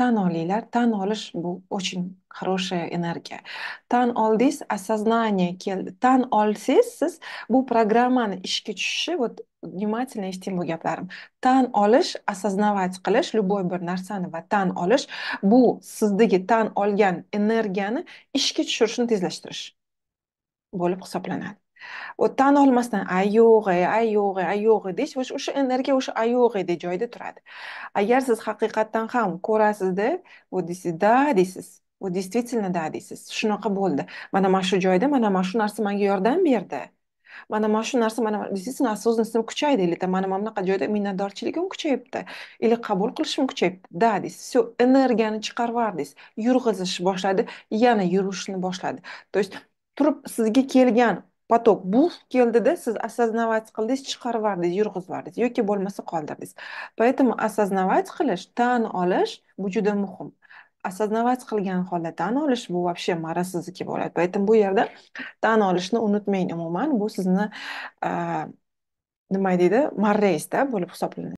tan olinglar tan olish bu очень хорошая энергия tan oldingiz осознание keldi tan olsangiz siz bu programmani ishga tushishi вот внимательно eshiting bu gaplarim tan olish осознавать qilish любой bir narsani va tan olish bu sizdagi tan olgan energiyani ishga tushirishni tezlashtirish bo'lib hisoblanadi va tan olmasdan ay yo'g'i ay yo'g'i ay yo'g'i deyish o'sha o'sha energiya o'sha ay yo'g'i de joyida turadi agar siz haqiqatdan ham ko'rasizda вот deysiz да deysiz вот действительно да deysiz shunaqa bo'ldi mana mana shu joyda mana mana shu narsa manga yordam berdi mana mana shu narsa mana действительно осознанностьim kuchaydi или mana mana bunaqa joyda minnatdorchiligim kuchayibdi или qabul qilishim kuchayibdi da deysiz все energiyani chiqarib yubor yurg'izish boshladi yana yurishni boshladi то есть turib sizga kelgan поток буф келді сиз сіз осознавать қылдыңыз шығарып жібардыңыз жүргізіп еке болмаса қалдырдыңыз поэтому осознавать қилиш тан олиш бу жуда муҳим осознавать қылған холда тан олиш бу вообще марасыздікі бўлади поэтому бу ерда тан олишни унутманг умуман бу сизни ә, э, нима дейді маррейс да болып